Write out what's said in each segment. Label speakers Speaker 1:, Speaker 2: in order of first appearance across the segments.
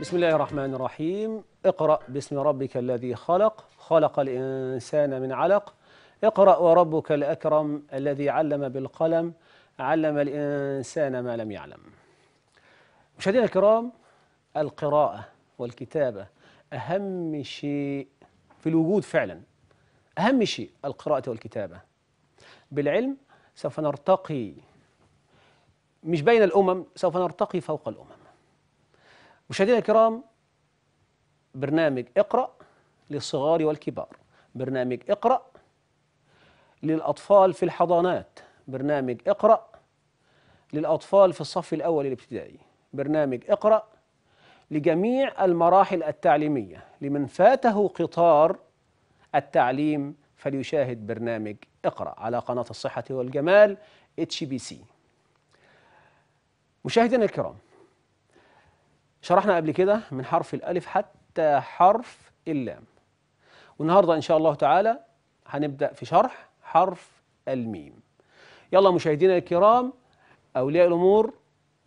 Speaker 1: بسم الله الرحمن الرحيم اقرأ باسم ربك الذي خلق خلق الإنسان من علق اقرأ وربك الأكرم الذي علم بالقلم علم الإنسان ما لم يعلم مشاهدينا الكرام القراءة والكتابة أهم شيء في الوجود فعلا أهم شيء القراءة والكتابة بالعلم سوف نرتقي مش بين الأمم سوف نرتقي فوق الأمم مشاهدينا الكرام برنامج اقرأ للصغار والكبار برنامج اقرأ للأطفال في الحضانات برنامج اقرأ للأطفال في الصف الأول الابتدائي برنامج اقرأ لجميع المراحل التعليمية لمن فاته قطار التعليم فليشاهد برنامج اقرأ على قناة الصحة والجمال اتش بي سي مشاهدينا الكرام شرحنا قبل كده من حرف الألف حتى حرف اللام والنهاردة إن شاء الله تعالى هنبدأ في شرح حرف الميم يلا مشاهدينا الكرام أولياء الأمور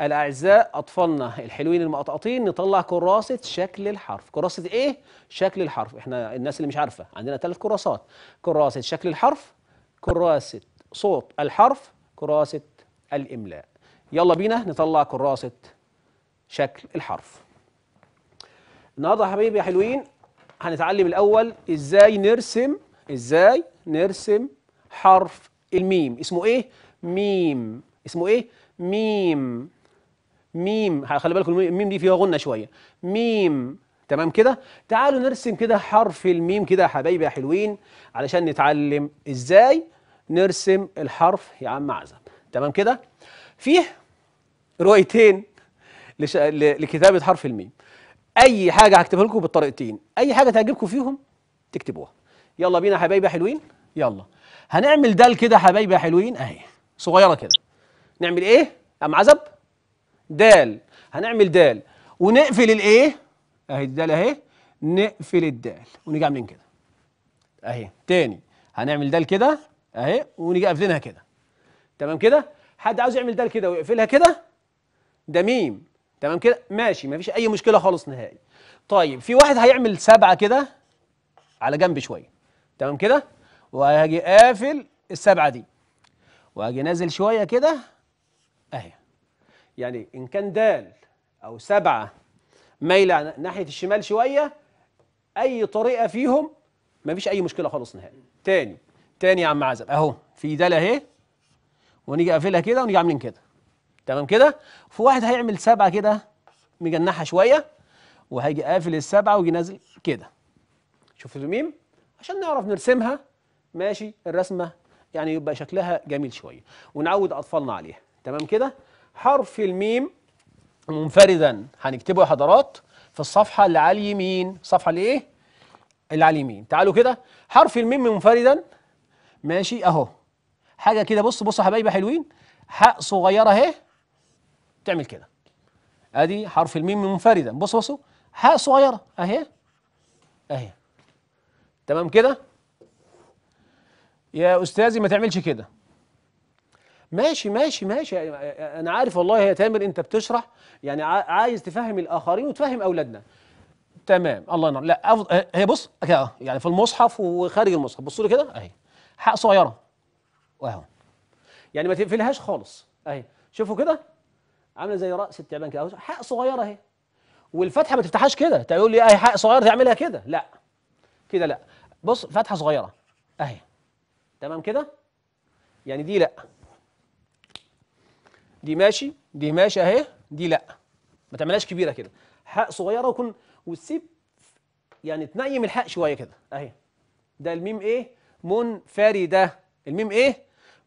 Speaker 1: الأعزاء أطفالنا الحلوين المقطقطين نطلع كراسة شكل الحرف كراسة إيه؟ شكل الحرف إحنا الناس اللي مش عارفة عندنا ثلاث كراسات كراسة شكل الحرف كراسة صوت الحرف كراسة الإملاء يلا بينا نطلع كراسة شكل الحرف النهارده يا حبايبي يا حلوين هنتعلم الاول ازاي نرسم ازاي نرسم حرف الميم اسمه ايه ميم اسمه ايه ميم ميم خلي بالكم الميم دي فيها غنه شويه ميم تمام كده تعالوا نرسم كده حرف الميم كده يا حبايبي يا حلوين علشان نتعلم ازاي نرسم الحرف يا عم عزب تمام كده فيه رؤيتين لش... لكتابه حرف الميم اي حاجه هكتبها لكم بالطريقتين اي حاجه تعجبكم فيهم تكتبوها يلا بينا حبايبي حلوين يلا هنعمل دال كده حبايبي حلوين اهي صغيره كده نعمل ايه ام عزب دال هنعمل دال ونقفل الايه اهي الدال اهي نقفل الدال ونيجي عاملين كده اهي تاني هنعمل دال كده اهي ونيجي قافلينها كده تمام كده حد عاوز يعمل دال كده ويقفلها كده ده ميم تمام كده ماشي مفيش اي مشكله خالص نهائي طيب في واحد هيعمل سبعه كده على جنب شويه تمام كده وهاجي قافل السبعه دي وهاجي نازل شويه كده اهي يعني ان كان دال او سبعه مايله ناحيه الشمال شويه اي طريقه فيهم مفيش اي مشكله خالص نهائي تاني تاني يا عم عزب اهو في دال اهي ونيجي قافلها كده ونيجي عاملين كده تمام كده في واحد هيعمل سبعه كده مجنحه شويه وهيجي قافل السبعه ويجي نازل كده شوفوا ميم عشان نعرف نرسمها ماشي الرسمه يعني يبقى شكلها جميل شويه ونعود اطفالنا عليها تمام كده حرف الميم منفردا هنكتبه يا حضرات في الصفحه اللي على اليمين الصفحه اللي ايه اللي على اليمين تعالوا كده حرف الميم منفردا ماشي اهو حاجه كده بص بص يا حبايبي حلوين حاء صغيره اهي تعمل كده ادي حرف الميم منفردا بص بصوا حاء صغيره اهي اهي تمام كده يا استاذي ما تعملش كده ماشي ماشي ماشي انا عارف والله يا تامر انت بتشرح يعني عايز تفهم الاخرين وتفهم اولادنا تمام الله ينور لا أفضل أه، هي بص كده أه. يعني في المصحف وخارج المصحف بصوا لي كده اهي حق صغيره واهو يعني ما تقفلهاش خالص اهي شوفوا كده عامله زي راس التعبان كده حق صغيره اهي والفتحه ما تفتحهاش كده تقول لي اهي حق صغيره تعملها كده لا كده لا بص فتحه صغيره اهي تمام كده يعني دي لا دي ماشي دي ماشي اهي دي لا ما تعملهاش كبيره كده حق صغيره وكن وتسيب يعني تنيم الحق شويه كده اهي ده الميم ايه منفرده الميم ايه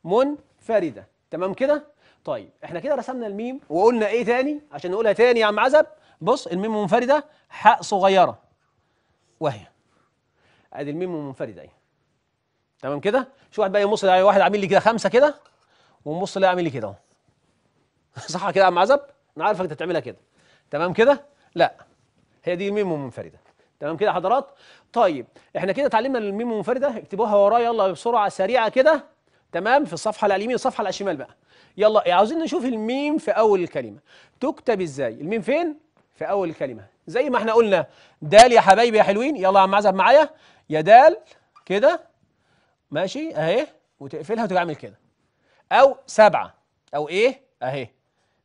Speaker 1: منفرده تمام كده طيب احنا كده رسمنا الميم وقلنا ايه تاني عشان نقولها تاني يا عم عزب بص الميم منفردة حاء صغيرة وهي ادي الميم منفردة اهي تمام كده شو واحد بقى يمص واحد عامل لي كده خمسة كده ومص لي عامل لي كده اهو صح كده يا عم عزب انا عارفك انت بتعملها كده تمام كده لا هي دي الميم منفردة تمام كده يا حضرات طيب احنا كده اتعلمنا الميم منفردة اكتبوها ورايا يلا بسرعة سريعة كده تمام في الصفحه اليمين الصفحه الشمال بقى يلا عاوزين نشوف الميم في اول الكلمه تكتب ازاي الميم فين في اول الكلمه زي ما احنا قلنا دال يا حبايبي يا حلوين يلا يا عم عزب معايا يا دال كده ماشي اهي وتقفلها وتعمل كده او سبعه او ايه اهي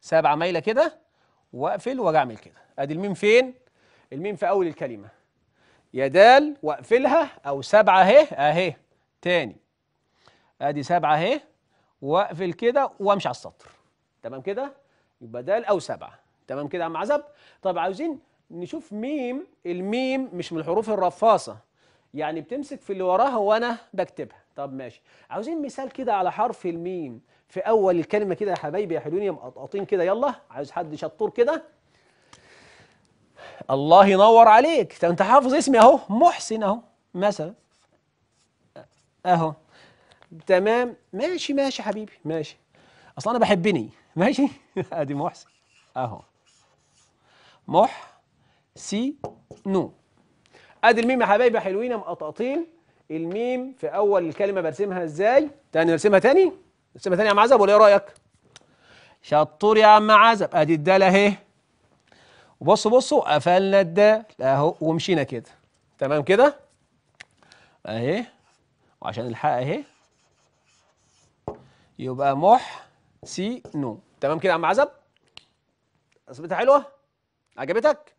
Speaker 1: سبعه مايله كده واقفل واجي اعمل كده ادي الميم فين الميم في اول الكلمه يا دال واقفلها او سبعه اهي اهي تاني ادي سبعه اهي واقفل كده وامشي على السطر تمام كده يبقى دال او سبعه تمام كده يا عم عزب طب عاوزين نشوف ميم الميم مش من الحروف الرفاصه يعني بتمسك في اللي وراها وانا بكتبها طب ماشي عاوزين مثال كده على حرف الميم في اول الكلمه كده يا حبايبي يا حلوين يا مقطقطين كده يلا عاوز حد شطور كده الله ينور عليك طب انت حافظ اسمي اهو محسن اهو مثلا اهو تمام ماشي ماشي حبيبي ماشي اصل انا بحبني ماشي ادي محسن اهو مح سي نو ادي الميم يا حبايبي حلوين مقطقطين الميم في اول الكلمه برسمها ازاي تاني برسمها تاني برسمها تاني يا عم عزب ولا ايه رايك شطور يا عم عزب ادي الدال اهي وبصوا بصوا قفلنا الدال اهو ومشينا كده تمام كده اهي وعشان الحق اهي يبقى مح سي نو تمام كده يا عم عزب اثبتها حلوه عجبتك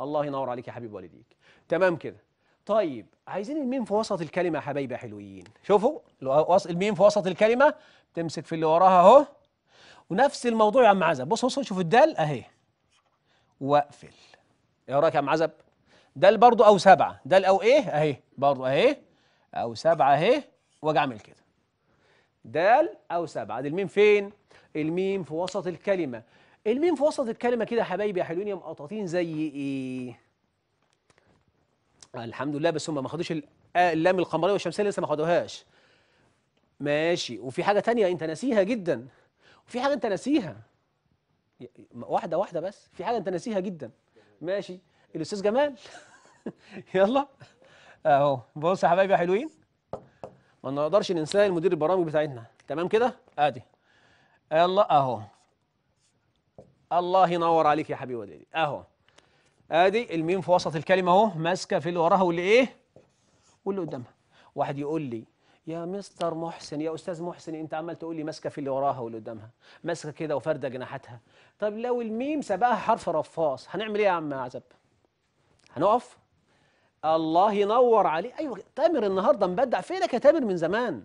Speaker 1: الله ينور عليك يا حبيب والديك تمام كده طيب عايزين الميم في وسط الكلمه يا حبايبي حلوين شوفوا الميم في وسط الكلمه تمسك في اللي وراها اهو ونفس الموضوع يا عم عزب بص بص شوف الدال اهي واقفل ايه رايك يا عم عزب دال برضو او سبعه دال او ايه اهي برضو اهي او سبعه اهي واجي اعمل كده دال أو سبعة دي الميم فين؟ الميم في وسط الكلمة الميم في وسط الكلمة كده يا حبايبي يا حلوين يا مقططين زي إيه؟ الحمد لله بس هم ما خدوش آه، اللام القمرية والشمسية لسه ما خدوهاش ماشي وفي حاجة تانية أنت ناسيها جدا وفي حاجة أنت ناسيها واحدة واحدة بس في حاجة أنت ناسيها جدا ماشي الأستاذ جمال يلا أهو بص يا حبايبي يا حلوين ما نقدرش ننساه المدير البرامج بتاعتنا تمام كده ادي الله اهو الله ينور عليك يا حبيبي ودادي اهو ادي الميم في وسط الكلمه اهو ماسكه في اللي وراها واللي ايه واللي قدامها واحد يقول لي يا مستر محسن يا استاذ محسن انت عمال تقول لي ماسكه في اللي وراها واللي قدامها ماسكه كده وفارده جناحاتها طب لو الميم سبقها حرف رفاص هنعمل ايه يا عم عزب هنقف الله ينور عليه ايوه تامر النهارده مبدع فينك يا تامر من زمان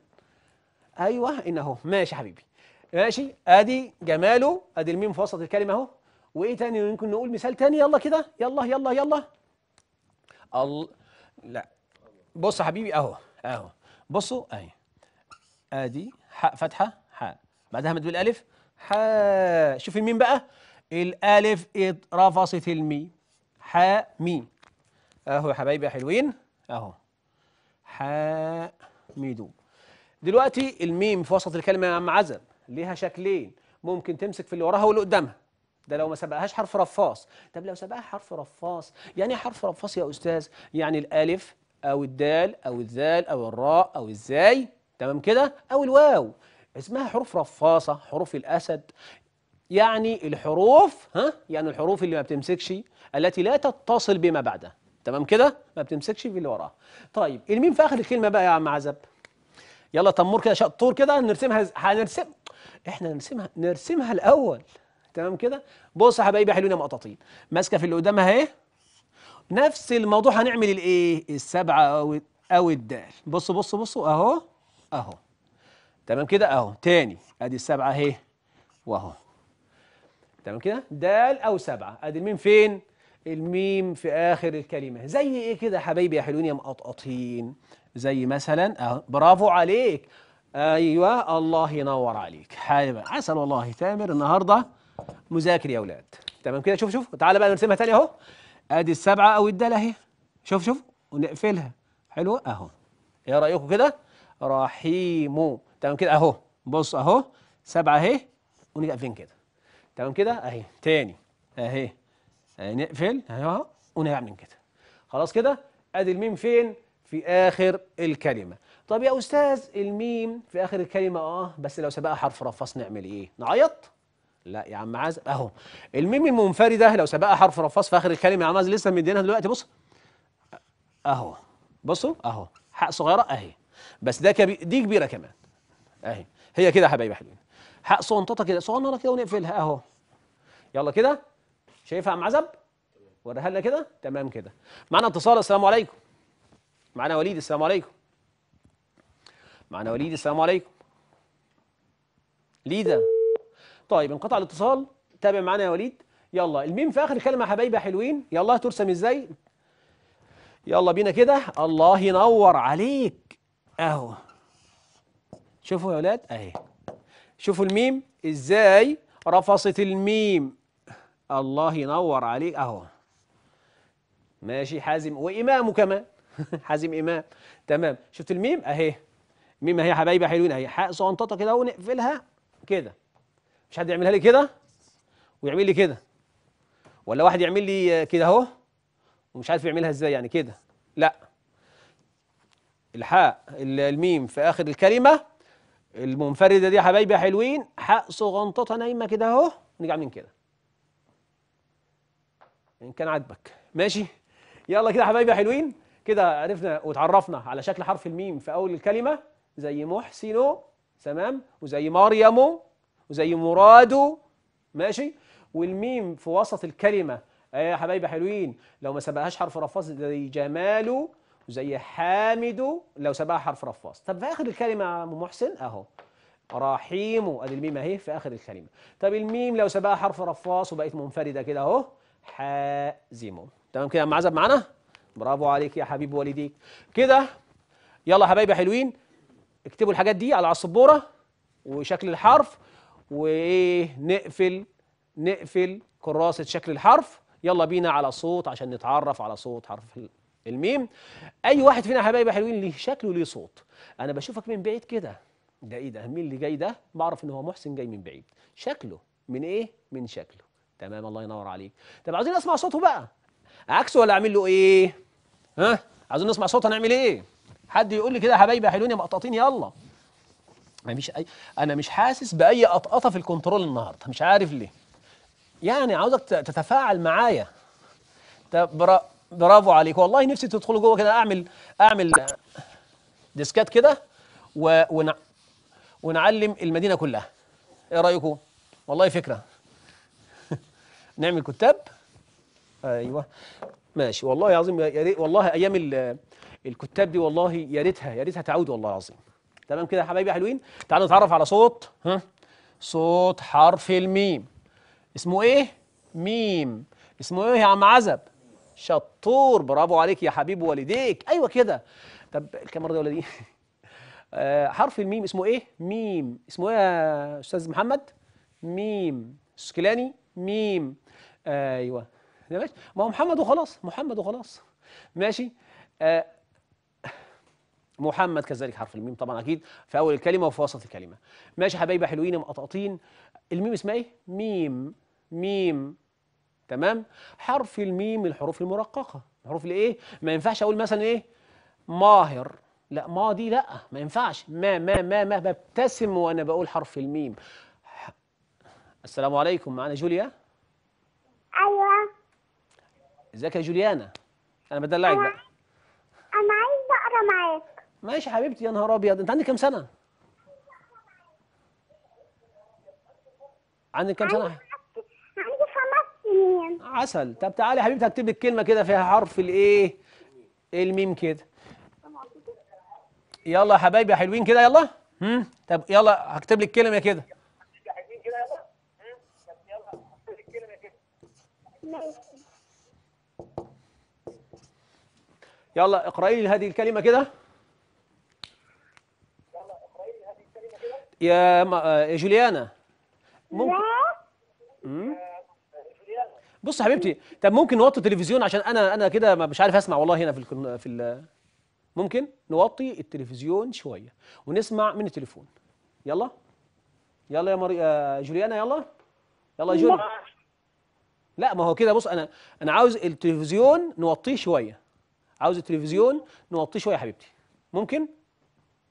Speaker 1: ايوه انه ماشي حبيبي ماشي ادي جماله ادي الميم في وسط الكلمه اهو وايه تاني يمكن نقول مثال تاني يلا كده يلا يلا يلا الله لا بص حبيبي اهو اهو بصوا اهي ادي حاء فتحه حاء بعدها مد بالالف حاء شوف الميم بقى الالف اترفصت الميم حاء ميم اهو يا حبايبي يا حلوين اهو حامدو دلوقتي الميم في وسط الكلمه يا عم عزب ليها شكلين ممكن تمسك في اللي وراها واللي قدامها ده لو ما سبقهاش حرف رفاص طب لو سبقها حرف رفاص يعني ايه حرف رفاص يا استاذ يعني الالف او الدال او الذال او الراء او الزاي تمام كده او الواو اسمها حروف رفاصه حروف الاسد يعني الحروف ها يعني الحروف اللي ما بتمسكش التي لا تتصل بما بعدها تمام كده ما بتمسكش في اللي وراها. طيب الميم في اخر الكلمه بقى يا عم عزب يلا تمور كده شطور كده نرسمها هنرسم احنا نرسمها نرسمها الاول تمام كده بص يا حبايبي حلوين يا مقططين ماسكه في اللي قدامها اهي نفس الموضوع هنعمل الايه السبعه او او الدال بصوا بصوا بصوا اهو اهو تمام كده اهو تاني ادي السبعه اهي واهو تمام كده دال او سبعه ادي الميم فين الميم في آخر الكلمة زي إيه كده حبايبي يا حلوين يا مقطقطين زي مثلا آه برافو عليك أيوة الله ينور عليك حبيبي عسل والله تامر النهاردة مذاكر يا أولاد تمام كده شوف شوف تعالى بقى نرسمها تاني أهو أدي السبعة أو الدالة أهي شوف شوف ونقفلها حلو أهو إيه رأيكم كده رحيم تمام كده أهو بص أهو سبعة أهي ونقفلين كده تمام كده أهي تاني أهي آه، نقفل اهو أيوة. ونعمل كده خلاص كده ادي الميم فين في اخر الكلمه طب يا استاذ الميم في اخر الكلمه اه بس لو سبقها حرف رفاص نعمل ايه نعيط لا يا عم عز اهو الميم المنفرده لو سبقها حرف رفاص في اخر الكلمه يا عم عز لسه مدينها دلوقتي بص اهو بصوا اهو حق صغيره اهي بس ده كبير دي كبيره كمان اهي هي كده يا حبايبي حلوين حق صنططه كده صغنطه كده ونقفلها اهو يلا كده شايفها ام عزب وريها لنا كده تمام كده معانا اتصال السلام عليكم معانا وليد السلام عليكم معانا وليد السلام عليكم ليدا طيب انقطع الاتصال تابع معانا يا وليد يلا الميم في اخر كلمه حبايبي حلوين يلا ترسم ازاي يلا بينا كده الله ينور عليك اهو شوفوا يا ولاد اهي شوفوا الميم ازاي رفصت الميم الله ينور عليك اهو ماشي حازم وامامه كمان حازم امام تمام شفت الميم اهي ميم اهي يا حبايبي حلوين اهي حاء صنططه كده ونقفلها كده مش حد يعملها لي كده ويعمل لي كده ولا واحد يعمل لي كده اهو ومش عارف يعملها ازاي يعني كده لا الحاء الميم في اخر الكلمه المنفرده دي يا حبايبي حلوين حاء صغنططه نايمه كده اهو نرجع عاملين كده ان كان عاجبك ماشي يلا كده حبايبي يا حلوين كده عرفنا وتعرفنا على شكل حرف الميم في اول الكلمه زي محسن تمام وزي مريم وزي مراد ماشي والميم في وسط الكلمه إيه يا حبايبي حلوين لو ما سبقهاش حرف رفاص زي جمال وزي حامد لو سبقها حرف رفاص طب في اخر الكلمه يا عم محسن اهو رحيم ادي الميم اهي في اخر الكلمه طب الميم لو سبقها حرف رفاص وبقت منفرده كده اهو حازم تمام كده يا عم عزب معانا برافو عليك يا حبيب والديك كده يلا حبايبي حلوين اكتبوا الحاجات دي على السبوره وشكل الحرف وايه نقفل نقفل كراسه شكل الحرف يلا بينا على صوت عشان نتعرف على صوت حرف الميم اي واحد فينا يا حبايبي حلوين ليه شكل وليه صوت انا بشوفك من بعيد كده ده ايه ده مين اللي جاي ده بعرف ان هو محسن جاي من بعيد شكله من ايه من شكله تمام الله ينور عليك طب عاوزين نسمع صوته بقى عكسه ولا اعمل له ايه ها عاوزين نسمع صوته هنعمل ايه حد يقول لي كده يا حبايبي يا مقططين يلا فيش اي انا مش حاسس باي قطقطه في الكنترول النهارده مش عارف ليه يعني عاوزك تتفاعل معايا طب برا... برافو عليك والله نفسي تدخلوا جوه كده اعمل اعمل ديسكات كده و... ونع... ونعلم المدينه كلها ايه رايكم والله فكره نعمل كتاب ايوه ماشي والله العظيم يا ريت والله ايام الكتاب دي والله يا ريتها يا ريتها تعود والله العظيم تمام كده يا حبايبي حلوين تعالوا نتعرف على صوت ها صوت حرف الميم اسمه ايه ميم اسمه ايه يا عم عزب شطور برافو عليك يا حبيب والديك ايوه كده طب الكاميرا دي ولا دي آه، حرف الميم اسمه ايه ميم اسمه ايه يا استاذ محمد ميم سكلاني ميم ايوه يا باشا ما هو محمد وخلاص محمد وخلاص ماشي آه محمد كذلك حرف الميم طبعا اكيد في اول الكلمه وفي وسط الكلمه ماشي حبايبي حلوين مقطقطين الميم اسمها ايه ميم ميم تمام حرف الميم الحروف المرققه الحروف اللي ايه ما ينفعش اقول مثلا ايه ماهر لا ما دي لا ما ينفعش ما ما ما ما ببتسم وانا بقول حرف الميم السلام عليكم معنا جوليا ايوه ازيك يا جوليانا انا بدلعك بقى انا عايز اقرا معاك ماشي يا حبيبتي يا نهار ابيض انت عندك كام سنه عندك كام سنه عندي خمس سنين عسل طب تعالي يا حبيبتي هكتب لك كلمه كده فيها حرف الايه الميم كده يلا يا حبايبي يا حلوين كده يلا هم طب يلا هكتب لك كلمه كده يلا اقرأي لي هذه الكلمة كده يا يا جوليانا ممكن بص يا حبيبتي طب ممكن نوطي التلفزيون عشان انا انا كده مش عارف اسمع والله هنا في ال... في ال... ممكن نوطي التلفزيون شويه ونسمع من التليفون يلا يلا يا مري... جوليانا يلا يلا يا جوليانا لا ما هو كده بص انا انا عاوز التلفزيون نوطيه شويه عاوز التلفزيون نوطيه شويه يا حبيبتي ممكن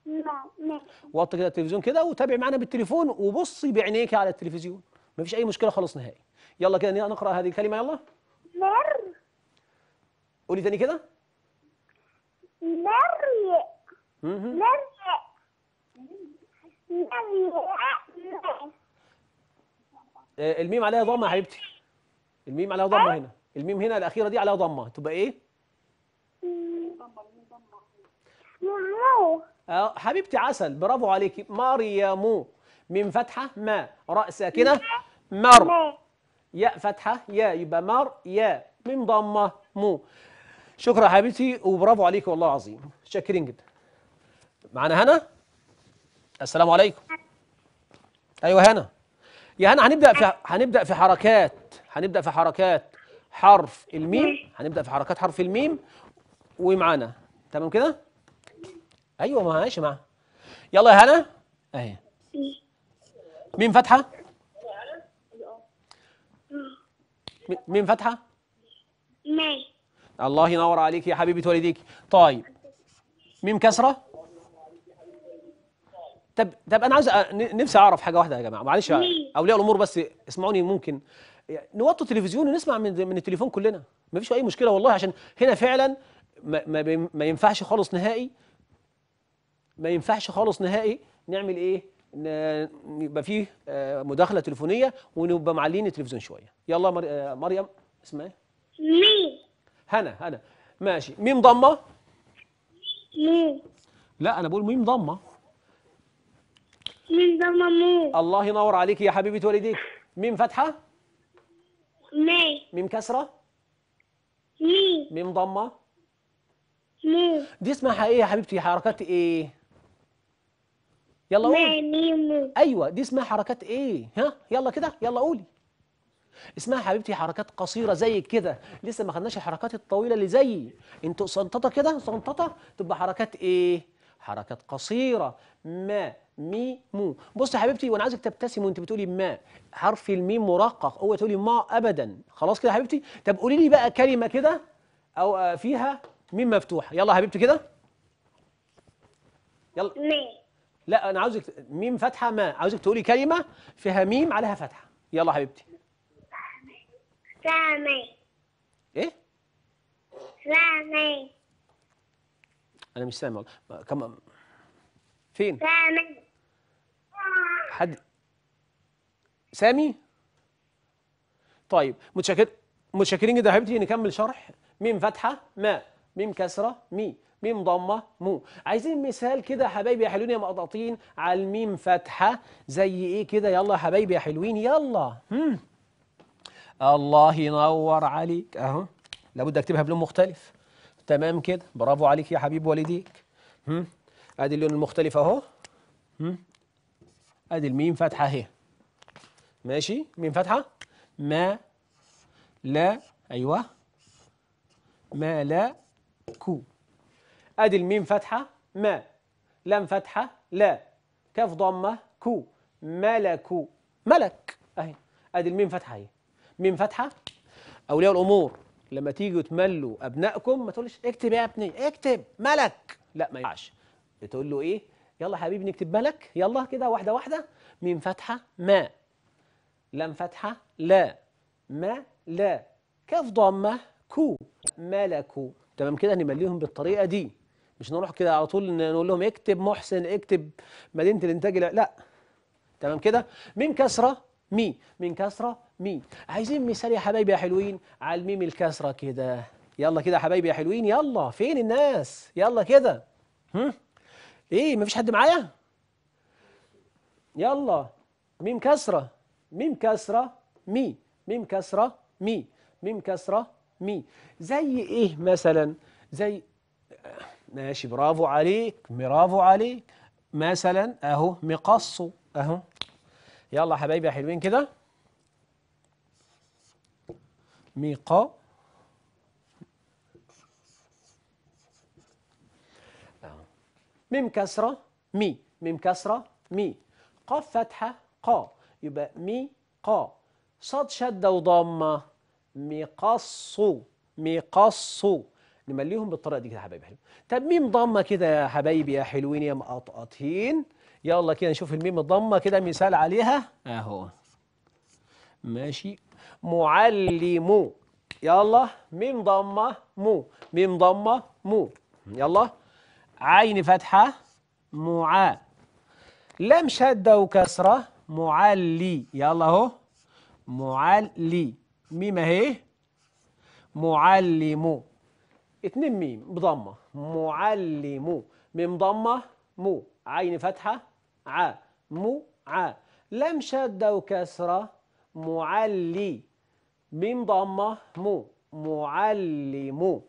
Speaker 1: نعم نعم وطي كده التلفزيون كده وتابعي معانا بالتليفون وبصي بعينيك على التلفزيون مفيش اي مشكله خالص نهائي يلا كده نقرا هذه الكلمه يلا مر قولي تاني كده مر مر مر الميم عليها ضمه يا حبيبتي الميم عليها ضمه هنا الميم هنا الاخيره دي عليها ضمه تبقى ايه اه حبيبتي عسل برافو عليكي مريم ميم فتحه ما راء ساكنه مر ياء فتحه يا يبقى مر يا ميم ضمه مو شكرا حبيبتي وبرافو عليكي والله العظيم شاكرين جدا معانا هنا السلام عليكم ايوه هنا يعني هنبدا في هنبدا في حركات هنبدا في حركات حرف الميم هنبدا في حركات حرف الميم ومعانا تمام كده ايوه ماشي معاها يلا يا هنا اهي ميم فاتحه ميم فاتحه مي الله ينور عليك يا حبيبه والديك طيب ميم كسره طب طب انا عايز نفسي اعرف حاجه واحده يا جماعه معلش اولياء الامور بس اسمعوني ممكن نوطي التلفزيون ونسمع من من التليفون كلنا ما فيش اي مشكله والله عشان هنا فعلا ما, ما, ينفعش خالص نهائي ما ينفعش خالص نهائي نعمل ايه يبقى فيه آه، مداخله تليفونيه ونبقى معلين التلفزيون شويه يلا مر... آه، مريم اسمها ايه مي هنا هنا ماشي ميم ضمه مي لا انا بقول ميم ضمه من دمنهور الله ينور عليك يا حبيبة والديك ميم فتحة مي ميم كسرة مي ميم ضمة مي دي اسمها ايه يا حبيبتي حركات ايه يلا قولي مي ايوه دي اسمها حركات ايه ها يلا كده يلا قولي اسمها حبيبتي حركات قصيرة زي كده لسه ما خدناش الحركات الطويلة اللي زي انتوا سنططة كده سنططة تبقى حركات ايه حركات قصيرة ما مي مو بص يا حبيبتي وانا عايزك تبتسم وانت بتقولي ما حرف الميم مرقق اوعي تقولي ما ابدا خلاص كده يا حبيبتي طب قولي لي بقى كلمه كده او آه، فيها ميم مفتوحه يلا يا حبيبتي كده يلا مي لا انا عاوزك ميم فاتحه ما عاوزك تقولي كلمه فيها ميم عليها فتحه يلا يا حبيبتي سامي ايه سامي انا مش سامع كمان فين سامي حد سامي طيب متشكر متشكرين جدا حبيبتي نكمل شرح ميم فتحه ما ميم كسره مي ميم ضمه مو عايزين مثال كده يا حبايبي يا حلوين يا مقطعين على الميم فتحه زي ايه كده يلا يا حبايبي يا حلوين يلا هم. الله ينور عليك اهو لابد اكتبها بلون مختلف تمام كده برافو عليك يا حبيب والديك هم. ادي اللون المختلف اهو ادي الميم فاتحه اهي ماشي ميم فاتحه ما لا ايوه ما لا كو ادي الميم فاتحه ما لام فاتحه لا كاف ضمه كو ملكو ملك اهي ادي الميم فاتحه اهي ميم فاتحه اولياء الامور لما تيجوا تملوا ابنائكم ما تقولش اكتب يا ابني اكتب ملك لا ما ينفعش تقول له ايه يلا حبيبي نكتب بالك يلا كده واحده واحده ميم فتحه ما لام فتحه لا ما لا كاف ضمه كو ملكوا تمام كده نمليهم بالطريقه دي مش نروح كده على طول نقول لهم اكتب محسن اكتب مدينه الانتاج لا, لا. تمام كده ميم كسره مي من كسره مي عايزين مثال يا حبايبي يا حلوين على الميم الكسره كده يلا كده يا حبايبي يا حلوين يلا فين الناس يلا كده هم ايه مفيش حد معايا يلا ميم كسره ميم كسره مي ميم كسره مي ميم كسره مي زي ايه مثلا زي ماشي برافو عليك برافو عليك مثلا اهو مقص اهو يلا حبايبي يا حلوين كده ميقا ميم كسرة مي ميم كسرة مي قاف فتحة قا يبقى مي قا صاد شدة وضمة ميقصوا ميقصوا نمليهم بالطريقة دي كده يا حبايبي طب ميم ضمة كده يا حبايبي يا حلوين يا مقطقطين يلا كده نشوف الميم الضمة كده مثال عليها اهو ماشي معلم يلا ميم ضمة مو ميم ضمة مو يلا عين فتحة معا لم شدة وكسرة معلي يلا اهو معلي ميم اهي معلم اتنين ميم بضمة معلم ميم ضمة مو عين فتحة ع مو ع لم شدة وكسرة معلي ميم ضمة مو معلم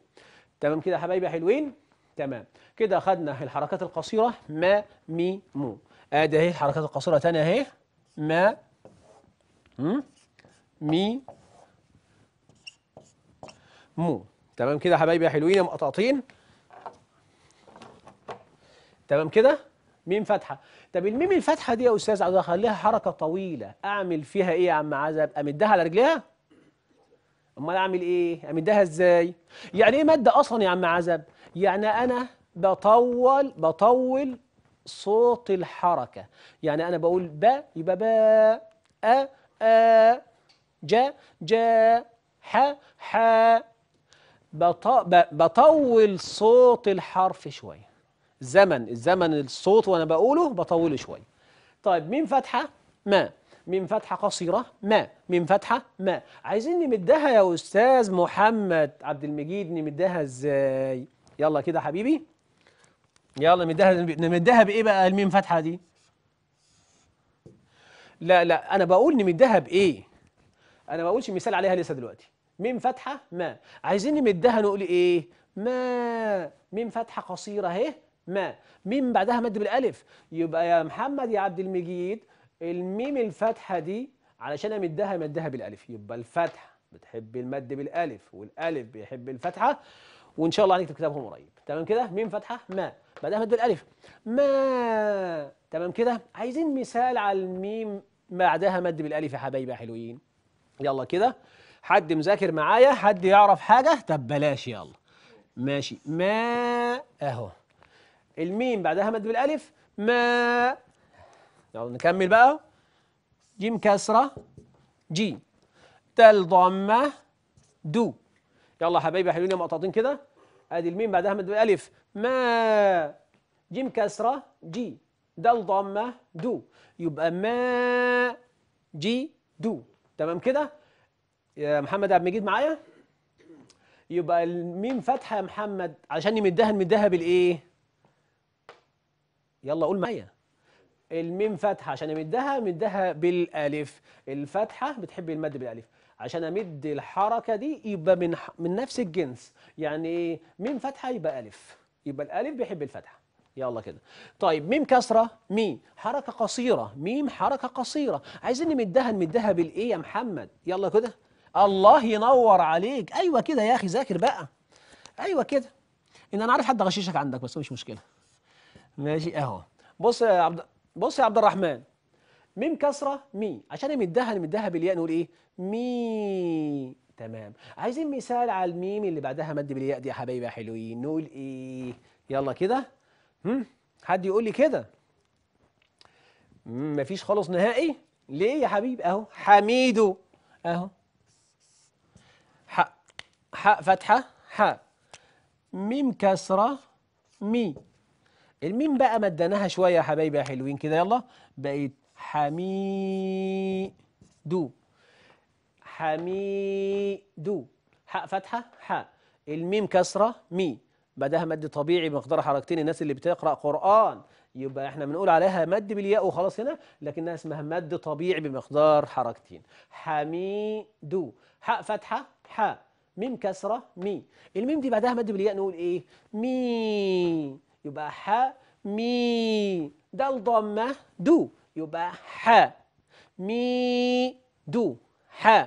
Speaker 1: تمام كده حبايبي حلوين تمام كده أخذنا الحركات القصيرة ما مي مو آدي أهي الحركات القصيرة تانية أهي ما مي مو تمام كده يا حبايبي يا حلوين يا مقطعتين تمام كده ميم فتحة طب الميم الفتحة دي يا أستاذ عاوز أخليها حركة طويلة أعمل فيها إيه يا عم عزب أمدها على رجليها أمال أعمل إيه أمدها إزاي يعني إيه مادة أصلا يا عم عزب يعني أنا بطول بطول صوت الحركة يعني أنا بقول ب يبقى ب أ أ جا جا ح ح بطول صوت الحرف شوية زمن الزمن الصوت وأنا بقوله بطوله شوية طيب مين فتحة ما من فتحة قصيرة ما من فتحة ما عايزين نمدها يا أستاذ محمد عبد المجيد نمدها إزاي يلا كده حبيبي يلا مديها نمدها بايه بقى الميم فتحه دي لا لا انا بقول نمدها بايه انا ما بقولش مثال عليها لسه دلوقتي ميم فتحه ما عايزين نمدها نقول ايه ما ميم فتحه قصيره اهي ما ميم بعدها مد بالالف يبقى يا محمد يا عبد المجيد الميم الفتحه دي علشان امدها مدها بالالف يبقى الفتحه بتحب المد بالالف والالف بيحب الفتحه وان شاء الله هنكتب كتابهم قريب تمام كده ميم فتحه ما بعدها مد الالف ما تمام كده عايزين مثال على الميم بعدها مد بالالف يا حبايبي يا حلوين يلا كده حد مذاكر معايا حد يعرف حاجه طب بلاش يلا ماشي ما اهو الميم بعدها مد بالالف ما يلا نكمل بقى جيم كسره جيم تل ضمه دو يلا حبايبي يا مقطعتين كده ادي الميم بعدها مد الف ما جيم كسره جي دال ضمه دو يبقى ما جي دو تمام كده يا محمد عبد المجيد معايا يبقى الميم فتحه يا محمد عشان يمدها نمدها بالايه يلا قول معايا الميم فتحه عشان يمدها مدها بالالف الفتحه بتحب المد بالالف عشان امد الحركه دي يبقى من من نفس الجنس يعني إيه؟ ميم فتحه يبقى الف يبقى الالف بيحب الفتحه يلا كده طيب ميم كسره ميم حركه قصيره ميم حركه قصيره عايزين نمدها نمدها بالايه يا محمد يلا كده الله ينور عليك ايوه كده يا اخي ذاكر بقى ايوه كده ان انا عارف حد غشيشك عندك بس مش مشكله ماشي اهو بص يا عبد بص يا عبد الرحمن ميم كسرة مي عشان امدها انا مدها بالياء نقول ايه مي تمام عايزين مثال على الميم اللي بعدها مد بالياء دي يا حبايبي يا حلوين نقول ايه يلا كده هم حد يقول لي كده مفيش خالص نهائي ليه يا حبيبي اهو حميدو اهو ح ح فتحه ح ميم كسره مي الميم بقى مدناها شويه يا حبايبي يا حلوين كده يلا بقت حميد حميد حاء فتحة حاء الميم كسرة مي بعدها مد طبيعي بمقدار حركتين الناس اللي بتقرأ قرآن يبقى احنا بنقول عليها مد بالياء وخلاص هنا لكنها اسمها مد طبيعي بمقدار حركتين حميد حاء فتحة حاء ميم كسرة مي الميم دي بعدها مد بالياء نقول ايه مي يبقى حاء مي ده الضمة دو يبقى ح مي دو ح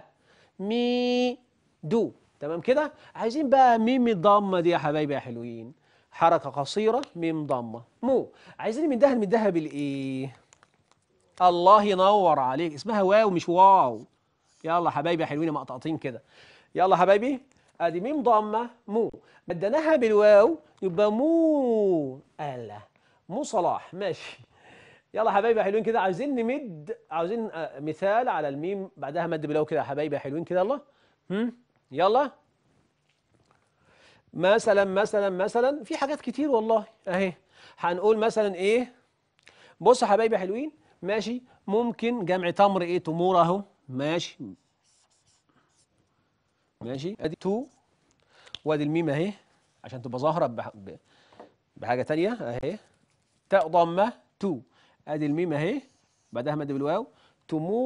Speaker 1: مي دو تمام كده عايزين بقى ميم الضمه دي يا حبايبي يا حلوين حركه قصيره ميم ضمه مو عايزين من من دهب بالايه الله ينور عليك اسمها واو مش واو يلا حبايبي يا حلوين مقطعتين كده يلا حبايبي ادي ميم ضمه مو بدناها بالواو يبقى مو الا مو صلاح ماشي يلا حبايبي حلوين كده عايزين نمد عاوزين آه، مثال على الميم بعدها مد بلو كده حبايبي حلوين كده يلا هم يلا مثلا مثلا مثلا في حاجات كتير والله اهي هنقول مثلا ايه بص حبايبي حلوين ماشي ممكن جمع تمر ايه تمور اهو ماشي ماشي ادي تو وادي الميم اهي عشان تبقى ظاهره بحاجه تانية اهي تاء ضمه تو ادي الميم اهي بعدها مد بالواو تمو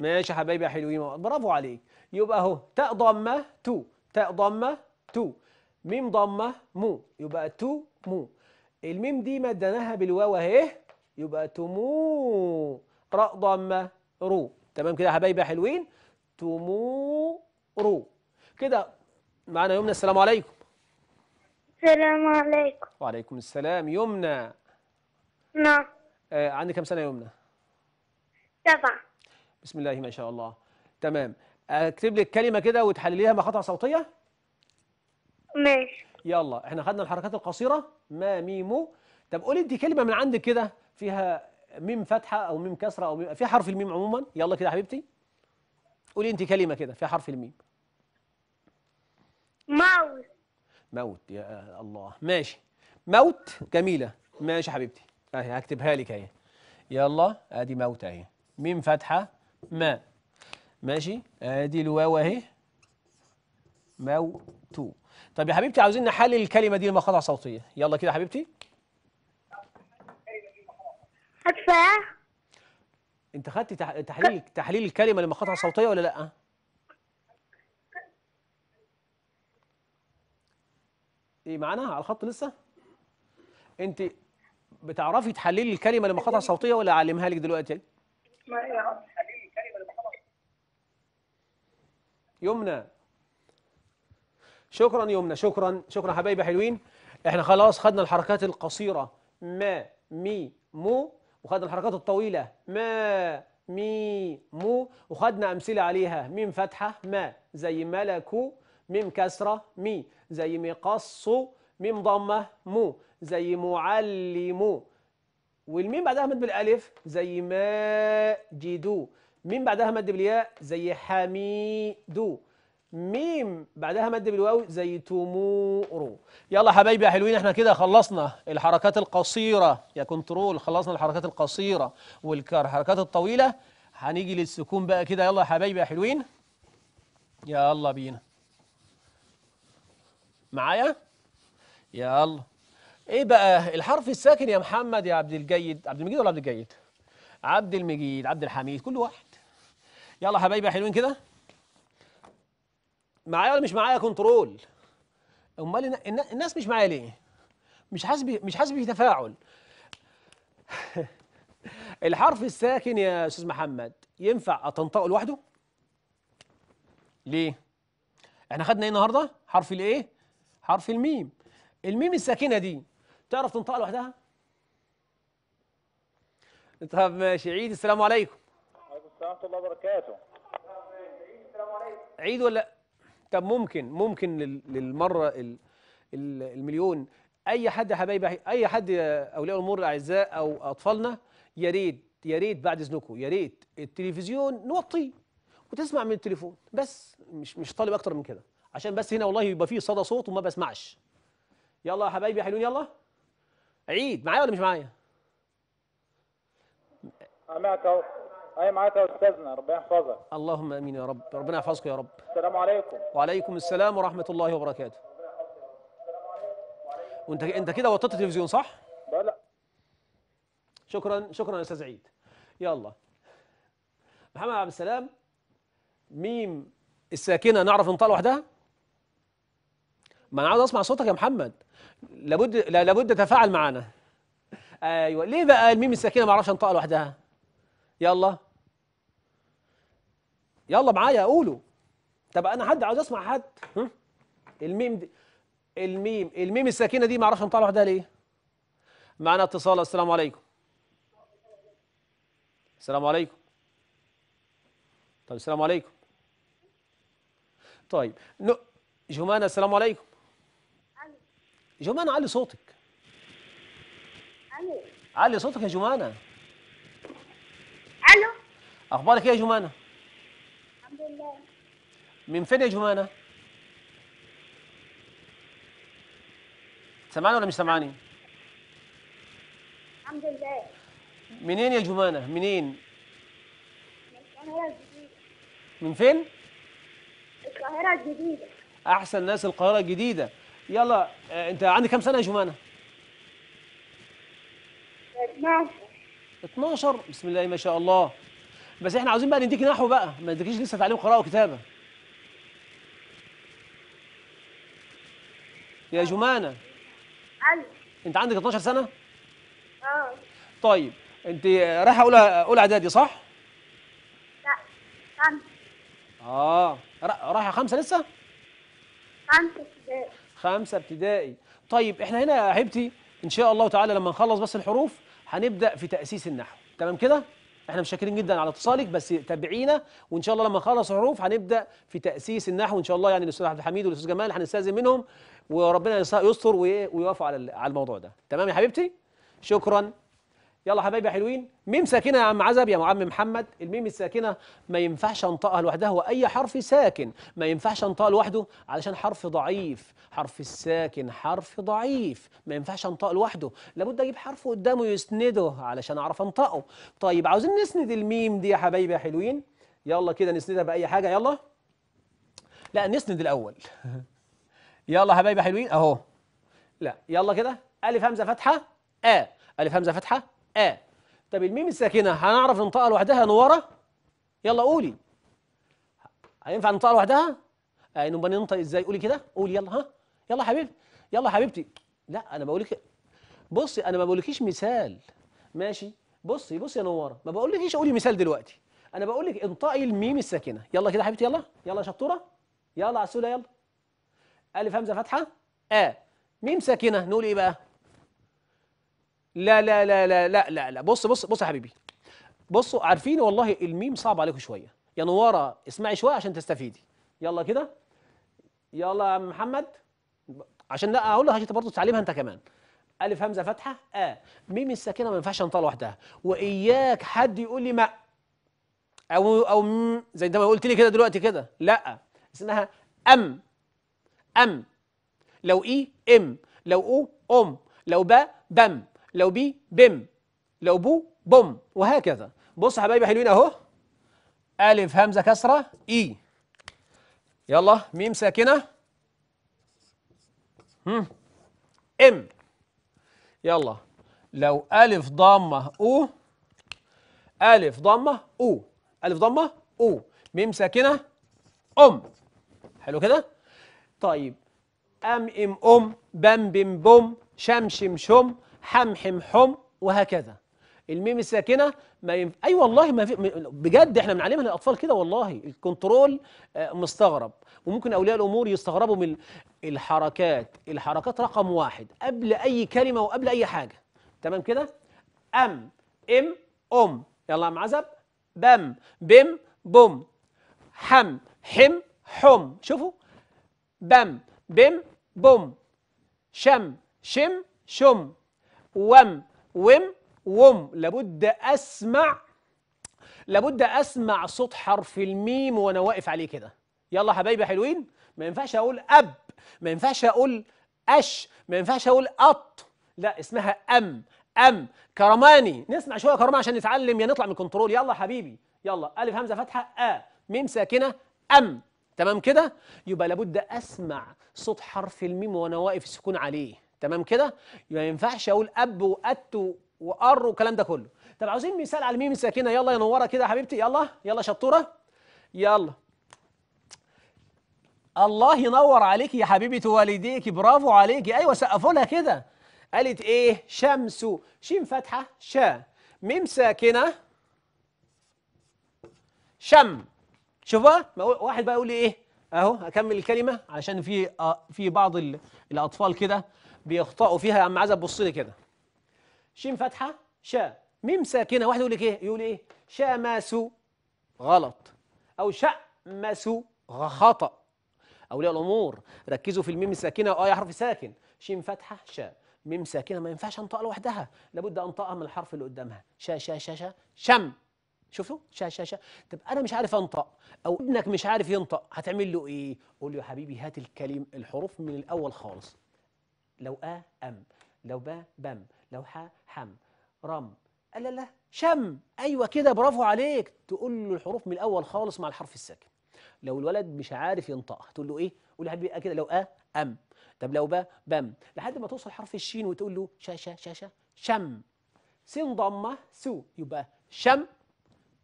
Speaker 1: ماشي يا حبايبي يا حلوين برافو عليك يبقى اهو تاء ضمه تو تاء ضمه تو ميم ضمه مو يبقى تو مو الميم دي مدناها بالواو اهي يبقى تمو راء ضمه رو تمام كده يا حبايبي يا حلوين تمو رو كده معانا يومنا السلام عليكم السلام عليكم وعليكم السلام يمنى نعم آه عندك كم سنة يا يمنى؟ سبعة بسم الله ما شاء الله تمام آه، اكتب لك كلمة كده وتحلليها مقاطع صوتية ماشي يلا احنا خدنا الحركات القصيرة ما ميمو طب قولي انت كلمة من عندك كده فيها ميم فتحة أو ميم كسرة أو ميم في حرف الميم عموما يلا كده يا حبيبتي قولي انت كلمة كده فيها حرف الميم ماوس موت يا الله ماشي موت جميلة ماشي حبيبتي اهي هكتبها لك اهي يلا ادي موت اهي ميم فتحة ما ماشي ادي الواو اهي موت طب يا حبيبتي عاوزين نحلل الكلمة دي لمقاطع صوتية يلا كده يا حبيبتي أدفع انت خدتي تحليل تحليل الكلمة لمقاطع صوتية ولا لأ؟ ايه معانا على الخط لسه انت بتعرفي تحللي الكلمه اللي مقاطعه صوتيه ولا اعلمها لك دلوقتي ما يعرف إيه، تحللي الكلمه اللي مقاطعه يمنى شكرا يمنى شكرا شكرا حبايبي حلوين احنا خلاص خدنا الحركات القصيره ما مي مو وخدنا الحركات الطويله ما مي مو وخدنا امثله عليها ميم فتحه ما زي ملكو ميم كسرة مي زي مقص ميم ضمة مو زي معلم والميم بعدها مد بالالف زي ماجدو ميم بعدها مد بالياء زي حميدو ميم بعدها مد بالواو زي تمورو يلا حبايبي يا حلوين احنا كده خلصنا الحركات القصيرة يا كنترول خلصنا الحركات القصيرة والحركات الطويلة هنيجي للسكون بقى كده يلا يا حبايبي يا حلوين يلا بينا معايا يلا ايه بقى الحرف الساكن يا محمد يا عبد الجيد عبد المجيد ولا عبد الجيد عبد المجيد عبد الحميد كل واحد يلا حبايبي حلوين كده معايا ولا مش معايا كنترول امال الناس مش معايا ليه مش حاسس مش حاسس بتفاعل الحرف الساكن يا استاذ محمد ينفع اطنطقه لوحده ليه احنا خدنا ايه النهارده حرف الايه حرف الميم الميم الساكنة دي تعرف تنطق لوحدها؟ طب ماشي عيد السلام عليكم وعليكم السلام ورحمة الله وبركاته عيد ولا طب ممكن ممكن للمرة المليون اي حد يا حبايبي اي حد اولياء الامور الاعزاء او اطفالنا يا ريت يا ريت بعد اذنكم يا ريت التلفزيون نوطيه وتسمع من التليفون بس مش مش طالب اكتر من كده عشان بس هنا والله يبقى فيه صدى صوت وما بسمعش يلا يا حبايبي حلوين يلا عيد معايا ولا مش معايا سمعت اهو اي معاك يا استاذنا ربنا يحفظك اللهم امين يا رب ربنا يحفظك يا رب السلام عليكم وعليكم السلام ورحمه الله وبركاته وانت انت كده وطيت التلفزيون صح بلى شكرا شكرا يا استاذ عيد يلا محمد عبد السلام ميم الساكنه نعرف نطقها لوحدها ما انا عاوز اسمع صوتك يا محمد لابد لابد تفاعل معانا ايوه ليه بقى الميم الساكنه ما اعرفش انطقها لوحدها يلا يلا معايا قولوا طب انا حد عاوز اسمع حد الميم دي الميم الميم الساكنه دي ما اعرفش انطقها لوحدها ليه معنا اتصال السلام عليكم السلام عليكم طب السلام عليكم طيب جمانة السلام عليكم جمانة علي صوتك علي صوتك يا جمانه الو اخبارك ايه يا جمانه الحمد لله من فين يا جمانه سمعني ولا مش سمعاني الحمد لله منين يا جمانه منين من فين القاهره الجديده احسن ناس القاهره الجديده يلا آه، انت عندك كم سنه يا جمانه 12 12 بسم الله ما شاء الله بس احنا عاوزين بقى نديكي نحو بقى ما نديكيش لسه تعليم قراءه وكتابه يا جمانه ألف انت عندك 12 سنه اه طيب انت رايحه اولى اولى اعدادي صح لا خمسه اه رايحه خمسه لسه خمسه ابتدائي خمسة ابتدائي طيب احنا هنا يا حبيبتي ان شاء الله تعالى لما نخلص بس الحروف هنبدأ في تأسيس النحو تمام كده احنا متشكرين جدا على اتصالك بس تابعينا وان شاء الله لما نخلص الحروف هنبدا في تاسيس النحو ان شاء الله يعني الاستاذ عبد الحميد والاستاذ جمال هنستاذن منهم وربنا يستر ويوافقوا على على الموضوع ده تمام يا حبيبتي شكرا يلا حبايبي يا حلوين ميم ساكنه يا عم عزب يا عم محمد الميم الساكنه ما ينفعش انطقها لوحدها واي حرف ساكن ما ينفعش انطقها لوحده علشان حرف ضعيف حرف الساكن حرف ضعيف ما ينفعش انطقه لوحده لابد اجيب حرف قدامه يسنده علشان اعرف انطقه طيب عاوزين نسند الميم دي يا حبايبي يا حلوين يلا كده نسندها باي حاجه يلا لا نسند الاول يلا حبايبي حلوين اهو لا يلا كده الف همزه فتحه ا آه. الف همزه فتحه آ آه. طب الميم الساكنة هنعرف ننطقها لوحدها نورة يلا قولي هينفع ننطقها لوحدها؟ آه نبقى ننطق ازاي؟ قولي كده قولي يلا ها يلا حبيبتي يلا حبيبتي لا انا بقول لك بصي انا ما بقولكيش مثال ماشي بصي بصي يا نوره ما بقولكيش قولي مثال دلوقتي انا بقول لك انطقي الميم الساكنه يلا كده حبيبتي يلا يلا شطوره يلا عسوله يلا الف همزه فتحه ا آه. ميم ساكنه نقول ايه بقى لا لا لا لا لا لا لا بص بص بص يا حبيبي بصوا عارفين والله الميم صعب عليكم شويه يا نواره اسمعي شويه عشان تستفيدي يلا كده يلا يا محمد عشان لا اقول لك عشان برضه تعلمها انت كمان الف همزه فتحه ا آه. ميم الساكنه ما ينفعش انطق لوحدها واياك حد يقول لي ما او او م زي انت ما قلت لي كده دلوقتي كده لا اسمها ام ام لو اي ام لو او ام لو با بم لو بي بم لو بو بوم وهكذا بص يا حبايبي حلوين اهو ألف همزة كسرة إي يلا ميم ساكنة هم. إم يلا لو ألف ضمة أو ألف ضمة أو ألف ضمة أو ميم ساكنة أم حلو كده طيب أم إم أم بم بم بم شم شم شم حم حم حم وهكذا الميم الساكنه ما ينف... اي أيوة والله ما في بجد احنا بنعلمها للاطفال كده والله الكنترول آه، مستغرب وممكن اولياء الامور يستغربوا من الحركات الحركات رقم واحد قبل اي كلمه وقبل اي حاجه تمام كده ام ام ام يلا يا معزب بم بم بم حم حم حم شوفوا بم بم بم شم شم شم وم وم وم لابد أسمع لابد أسمع صوت حرف الميم وأنا واقف عليه كده يلا حبايبي حلوين ما ينفعش أقول أب ما ينفعش أقول أش ما ينفعش أقول أط لا اسمها أم أم كرماني نسمع شوية كرماني عشان نتعلم يا نطلع من الكنترول يلا حبيبي يلا ألف همزة فتحة أ ميم ساكنة أم تمام كده يبقى لابد أسمع صوت حرف الميم وأنا واقف السكون عليه تمام كده ما ينفعش اقول اب وات وار والكلام ده كله طب عاوزين مثال على الميم الساكنه يلا يا نوره كده يا حبيبتي يلا يلا شطوره يلا الله ينور عليك يا حبيبه والديك برافو عليك ايوه سقفوا لها كده قالت ايه شمس شين فاتحه شا ميم ساكنه شم شوفوا واحد بقى يقول لي ايه اهو اكمل الكلمه عشان في آه، في بعض الاطفال كده بيخطئوا فيها يا عم عايز تبص لي كده شين فاتحه شاء ميم ساكنه واحد يقول لك ايه يقول ايه شامسو غلط او شامسو خطأ أولياء الأمور ركزوا في الميم الساكنة وآي آه، حرف ساكن شين فتحة شاء ميم ساكنة ما ينفعش أنطقها لوحدها لابد أنطقها من الحرف اللي قدامها شا شا شا شا شم شفتوا شا شا شا طب أنا مش عارف أنطق أو ابنك مش عارف ينطق هتعمل له إيه؟ قول له يا حبيبي هات الكلم الحروف من الأول خالص لو آ أم لو ب بم لو ح حم رم قال لا شم أيوة كده برافو عليك تقول له الحروف من الأول خالص مع الحرف الساكن لو الولد مش عارف ينطقها تقول له إيه قول له حبيبي كده لو آ أم طب لو ب بم لحد ما توصل حرف الشين وتقول له شا شا شا شا شم سين ضمة سو يبقى شم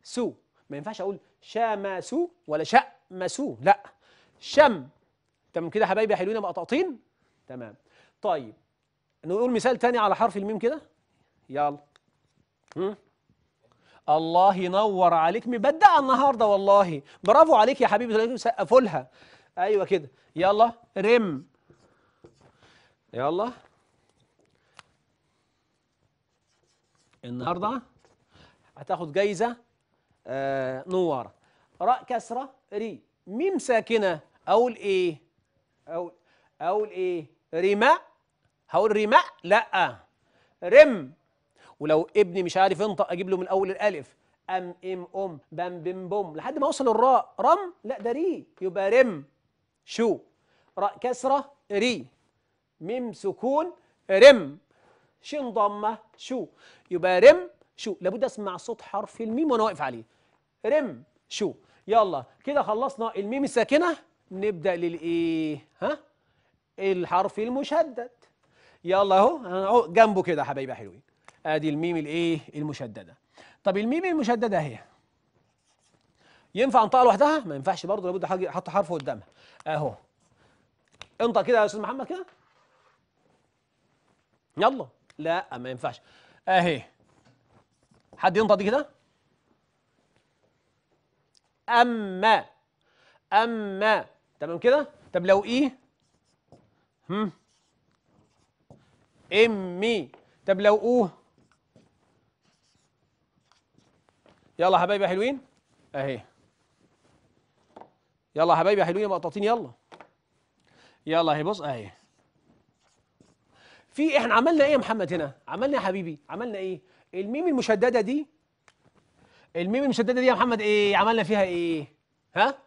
Speaker 1: سو ما ينفعش أقول سو ولا شا سو لا شم تمام كده حبايبي حلوين مقطقطين تمام طيب نقول مثال تاني على حرف الميم كده يلا هم؟ الله ينور عليك مبدأ النهارده والله برافو عليك يا حبيبي سقفوا لها ايوه كده يلا رم يلا النهارده هتاخد جايزه آه نوره راء كسره ري ميم ساكنه اقول ايه اقول اقول ايه رماء هقول رماء لا رم ولو ابني مش عارف ينطق اجيب له من اول الالف ام ام ام بم بم بم لحد ما اوصل الراء رم لا ده ري يبقى رم شو راء كسره ري ميم سكون رم شين ضمه شو يبقى رم شو لابد اسمع صوت حرف الميم وانا واقف عليه رم شو يلا كده خلصنا الميم الساكنه نبدا للايه ها الحرف المشدد يلا اهو جنبه كده يا حبايبي حلوين ادي الميم الايه المشدده طب الميم المشدده اهي ينفع انطقها لوحدها ما ينفعش برضه لابد احط حرف قدامها اهو انطق كده يا استاذ محمد كده يلا لا ما ينفعش اهي حد ينطق دي كده اما اما تمام كده طب لو ايه هم امي طب لو اوه يلا حبايبي يا حلوين اهي يلا حبايبي يا حلوين مقططين يلا يلا اهي بص اهي في احنا عملنا ايه يا محمد هنا عملنا إيه يا حبيبي عملنا ايه الميم المشدده دي الميم المشدده دي يا محمد ايه عملنا فيها ايه ها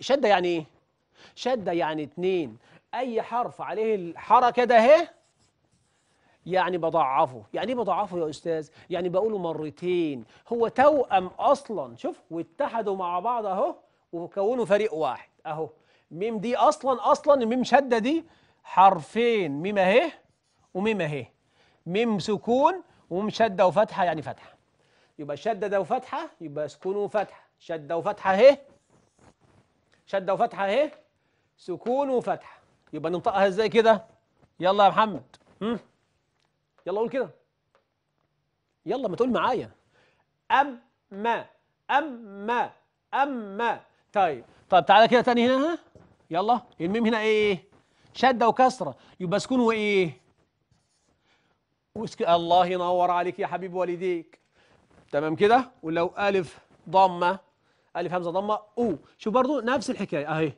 Speaker 1: شده يعني ايه شده يعني اتنين اي حرف عليه الحركه ده اهي يعني بضعفه يعني ايه بضعفه يا استاذ يعني بقوله مرتين هو توأم اصلا شوف واتحدوا مع بعض اهو وكونوا فريق واحد اهو ميم دي اصلا اصلا الميم شده دي حرفين ميم اهي وميم اهي ميم سكون وميم شده وفتحه يعني فتحه يبقى شده ده وفتحه يبقى سكون وفتحه شده وفتحه اهي شده وفتحه اهي سكون وفتحه يبقى ننطقها ازاي كده يلا يا محمد هم؟ يلا قول كده يلا ما تقول معايا اما اما اما طيب طب تعالى كده تاني هنا ها يلا الميم هنا ايه شده وكسره يبقى سكون وايه وسك... الله ينور عليك يا حبيب والديك تمام كده ولو الف ضمه الف همزه ضمه او شوف برضو نفس الحكايه اهي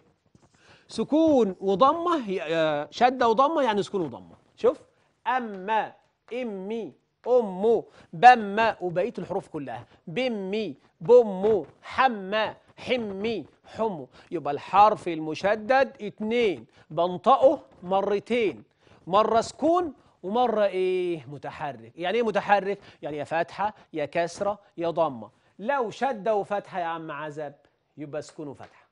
Speaker 1: سكون وضمه آه، شده وضمه يعني سكون وضمه شوف اما امي امه بما وبقيه الحروف كلها بمي بمو حما حمي حمو يبقى الحرف المشدد اتنين بنطقه مرتين مره سكون ومره ايه متحرك يعني ايه متحرك يعني يا فتحه يا كسره يا ضمه لو شده وفتحه يا عم عذاب يبقى سكون وفتحه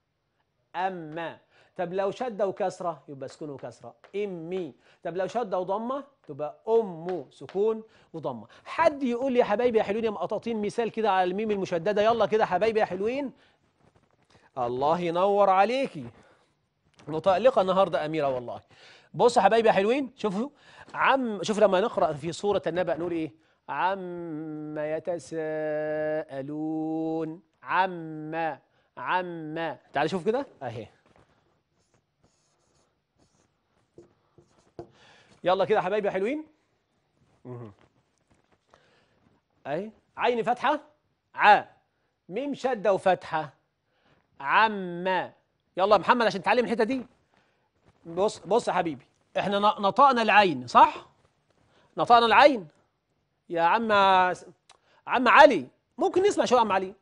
Speaker 1: اما طب لو شدة وكسرة يبقى سكون وكسرة إمي طب لو شدة وضمة تبقى أمه سكون وضمة حد يقول لي يا حبايبي يا حلوين يا مقططين مثال كده على الميم المشددة يلا كده حبايبي يا حلوين الله ينور عليكي متألقة النهاردة أميرة والله بصوا حبايبي يا حلوين شوفوا عم شوف لما نقرأ في سورة النبأ نقول إيه عما يتساءلون عما عما تعال شوف كده أهي يلا كده يا حبايبي حلوين اهي عين فتحه ع ميم شده وفتحه عم يلا يا محمد عشان تعلم الحته دي بص بص يا حبيبي احنا نطقنا العين صح نطقنا العين يا عم عم علي ممكن نسمع شو عم علي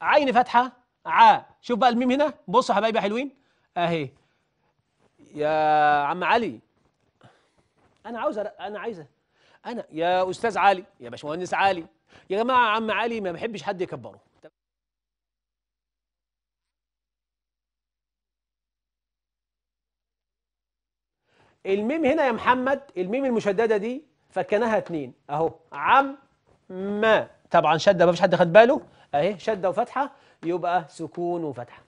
Speaker 1: عين فتحه ع شوف بقى الميم هنا بصوا يا حبايبي حلوين اهي يا عم علي انا عاوز انا عايزه انا يا استاذ علي يا باشمهندس علي يا جماعه عم علي ما بحبش حد يكبره الميم هنا يا محمد الميم المشدده دي فكناها اتنين اهو عم ما طبعا شده ما فيش حد خد باله اهي شده وفتحه يبقى سكون وفتحه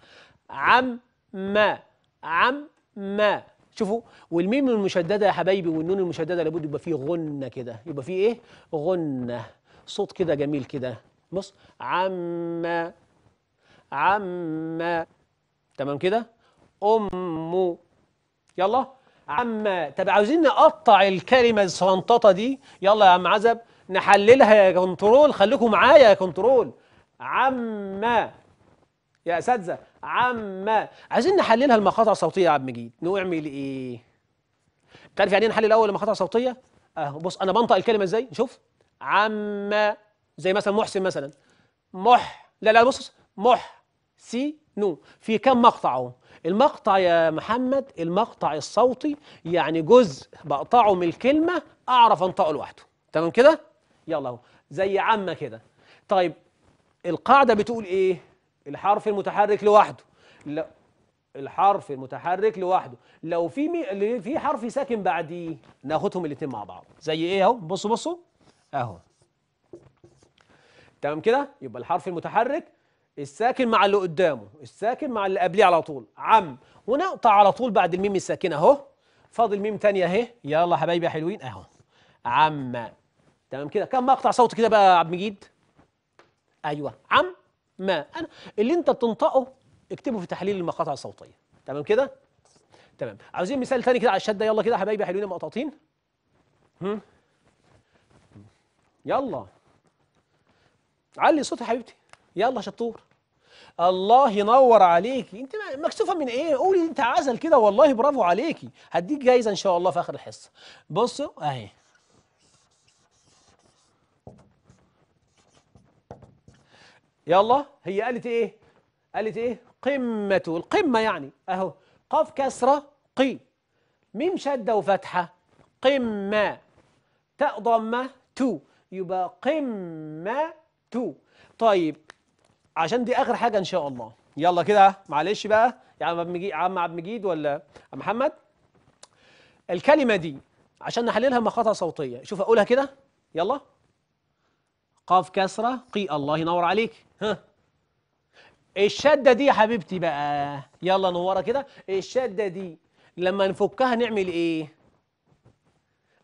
Speaker 1: عم ما عم ما شوفوا والميم المشدده يا حبايبي والنون المشدده لابد يبقى فيه غنه كده يبقى فيه ايه غنه صوت كده جميل كده بص عم عم تمام كده ام يلا عم طب عاوزين نقطع الكلمه الصنططه دي يلا يا عم عزب نحللها يا كنترول خليكم معايا يا كنترول عم يا اساتذه عما عايزين نحللها المقاطع الصوتيه يا عبد المجيد نعمل ايه تعرف يعني ايه نحلل اول المقاطع الصوتيه اهو بص انا بنطق الكلمه ازاي نشوف عما زي مثلا محسن مثلا مح لا لا بص مح سي نو في كم مقطع اهو المقطع يا محمد المقطع الصوتي يعني جزء بقطعه من الكلمه اعرف انطقه لوحده تمام كده يلا اهو زي عامه كده طيب القاعده بتقول ايه الحرف المتحرك لوحده لا الحرف المتحرك لوحده لو في مي... في حرف ساكن بعديه ناخدهم الاثنين مع بعض زي ايه اهو بصوا بصوا اهو تمام كده يبقى الحرف المتحرك الساكن مع اللي قدامه الساكن مع اللي قبليه على طول عم ونقطع على طول بعد الميم الساكنه اهو فاضل ميم ثانيه اهي يلا حبايبي يا حلوين اهو عم تمام كده كم مقطع صوت كده بقى يا عبد المجيد ايوه عم ما أنا اللي أنت بتنطقه اكتبه في تحليل المقاطع الصوتية تمام كده؟ تمام عاوزين مثال ثاني كده على الشدة يلا كده حبايبي حلوين مقطاطين يلا علي صوت يا حبيبتي يلا شطور الله ينور عليكي انت مكسوفه من ايه قولي انت عزل كده والله برافو عليكي هديك جايزه ان شاء الله في اخر الحصه بصوا اهي يلا هي قالت ايه قالت ايه قمة القمة يعني اهو قاف كسرة قي ميم شدة وفتحة قمة تاء ضمة تو يبقى قمة تو طيب عشان دي اخر حاجة ان شاء الله يلا كده معلش بقى يا عم عبد المجيد عم عبد المجيد ولا محمد الكلمة دي عشان نحللها مقاطع صوتية شوف اقولها كده يلا قاف كسرة قي الله ينور عليك ها الشدة دي يا حبيبتي بقى يلا نورة كده الشدة دي لما نفكها نعمل ايه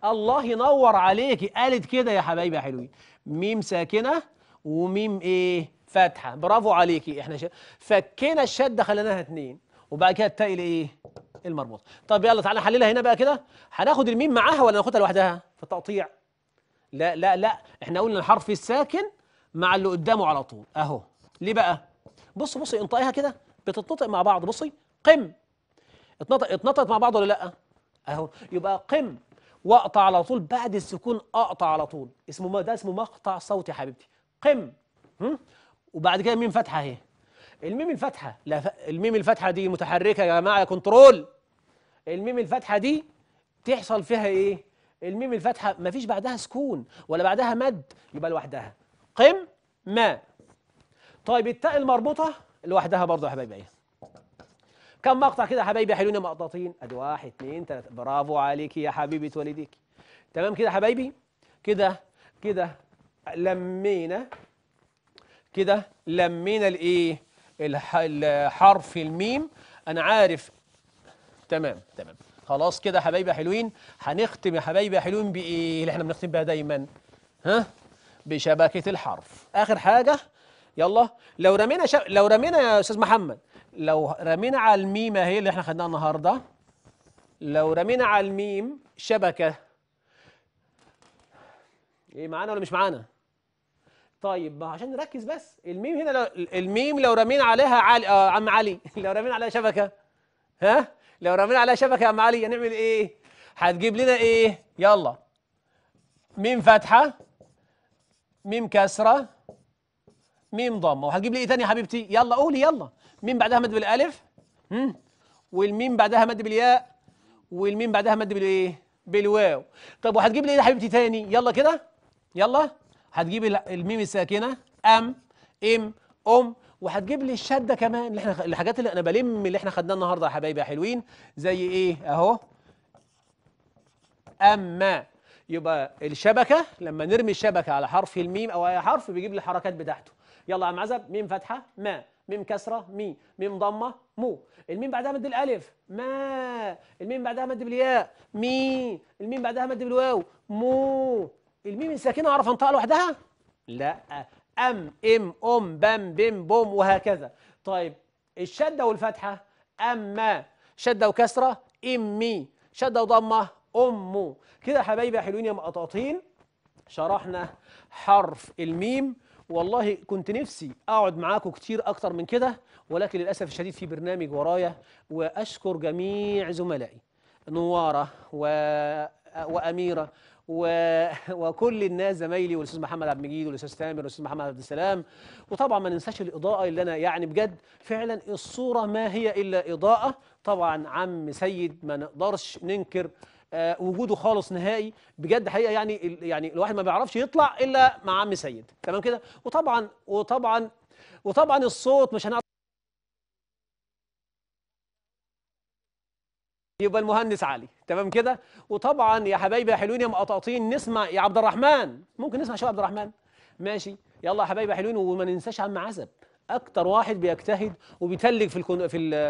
Speaker 1: الله ينور عليك قالت كده يا حبايبي يا حلوين ميم ساكنة وميم ايه فاتحة برافو عليكي احنا ش... فكينا الشدة خليناها اتنين وبعد كده التاء الايه المربوط طب يلا تعالى نحللها هنا بقى كده هناخد الميم معاها ولا ناخدها لوحدها في التقطيع لا لا لا احنا قلنا الحرف الساكن مع اللي قدامه على طول اهو ليه بقى بص بصي انطقيها كده بتتنطق مع بعض بصي قم اتنطق اتنطقت مع بعض ولا لا اهو يبقى قم واقطع على طول بعد السكون اقطع على طول اسمه ما ده اسمه مقطع صوتي يا حبيبتي قم هم؟ وبعد كده ميم فتحه اهي الميم الفتحه لا ف... الميم الفتحه دي متحركه يا جماعه كنترول الميم الفتحه دي تحصل فيها ايه الميم الفاتحة ما فيش بعدها سكون ولا بعدها مد يبقى لوحدها قم ما طيب التاء المربوطة لوحدها برضه يا حبايبي كم مقطع كده يا حبايبي حلوين مقطعتين ادي واحد اثنين ثلاثة برافو عليكي يا حبيبة والديك تمام كده يا حبايبي كده كده لمينا كده لمينا الايه الحرف الميم انا عارف تمام تمام خلاص كده حبايبي حلوين هنختم يا حبايبي حلوين بايه اللي احنا بنختم بها دايما ها بشبكه الحرف اخر حاجه يلا لو رمينا شب... لو رمينا يا استاذ محمد لو رمينا على الميم اهي اللي احنا خدناها النهارده لو رمينا على الميم شبكه ايه معانا ولا مش معانا طيب ما عشان نركز بس الميم هنا لو الميم لو رمينا عليها علي آه عم علي لو رمينا عليها شبكه ها لو رمينا عليها شبكه يا معالي هنعمل ايه هتجيب لنا ايه يلا ميم فتحه ميم كسره ميم ضمه وهتجيب لي ايه تاني يا حبيبتي يلا قولي يلا ميم بعدها مد بالالف امم والميم بعدها مد بالياء والميم بعدها مد بالايه بالواو طب وهتجيب لي ايه يا حبيبتي تاني يلا كده يلا هتجيب الميم الساكنه ام ام ام وهتجيب لي الشده كمان اللي احنا الحاجات اللي انا بلم اللي احنا خدناه النهارده يا حبايبي يا حلوين زي ايه اهو اما يبقى الشبكه لما نرمي الشبكه على حرف الميم او اي حرف بيجيب لي الحركات بتاعته يلا يا عم ميم فتحه ما ميم كسره مي ميم ضمه مو الميم بعدها مد الالف ما الميم بعدها مد بالياء مي الميم بعدها مد بالواو مو الميم الساكنه اعرف انطقها لوحدها لا أم إم أم بم بم بوم وهكذا طيب الشدة والفتحة أما شدة وكسرة إمي شدة وضمة أمه كده يا حبايبي يا حلوين يا مقطاطين شرحنا حرف الميم والله كنت نفسي اقعد معاكم كتير اكتر من كده ولكن للاسف الشديد في برنامج ورايا واشكر جميع زملائي نواره و... واميره و... وكل الناس زمايلي والاستاذ محمد عبد المجيد والاستاذ تامر والاستاذ محمد عبد السلام وطبعا ما ننساش الاضاءه اللي انا يعني بجد فعلا الصوره ما هي الا اضاءه طبعا عم سيد ما نقدرش ننكر آه وجوده خالص نهائي بجد حقيقه يعني ال... يعني الواحد ما بيعرفش يطلع الا مع عم سيد تمام كده وطبعا وطبعا وطبعا الصوت مش هنعرف يبقى المهندس علي تمام كده وطبعا يا حبايبي يا حلوين يا مقاطعين نسمع يا عبد الرحمن ممكن نسمع شويه عبد الرحمن ماشي يلا يا حبايبي يا حلوين وما ننساش عم عزب اكتر واحد بيجتهد وبيتلج في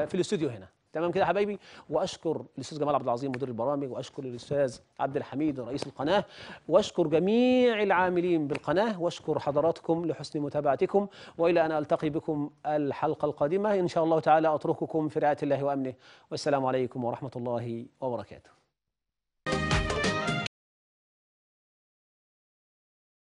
Speaker 1: في الاستوديو هنا تمام كده يا حبايبي واشكر الاستاذ جمال عبد العظيم مدير البرامج واشكر الاستاذ عبد الحميد رئيس القناه واشكر جميع العاملين بالقناه واشكر حضراتكم لحسن متابعتكم والى ان التقي بكم الحلقه القادمه ان شاء الله تعالى اترككم في رعايه الله وامنه والسلام عليكم ورحمه الله وبركاته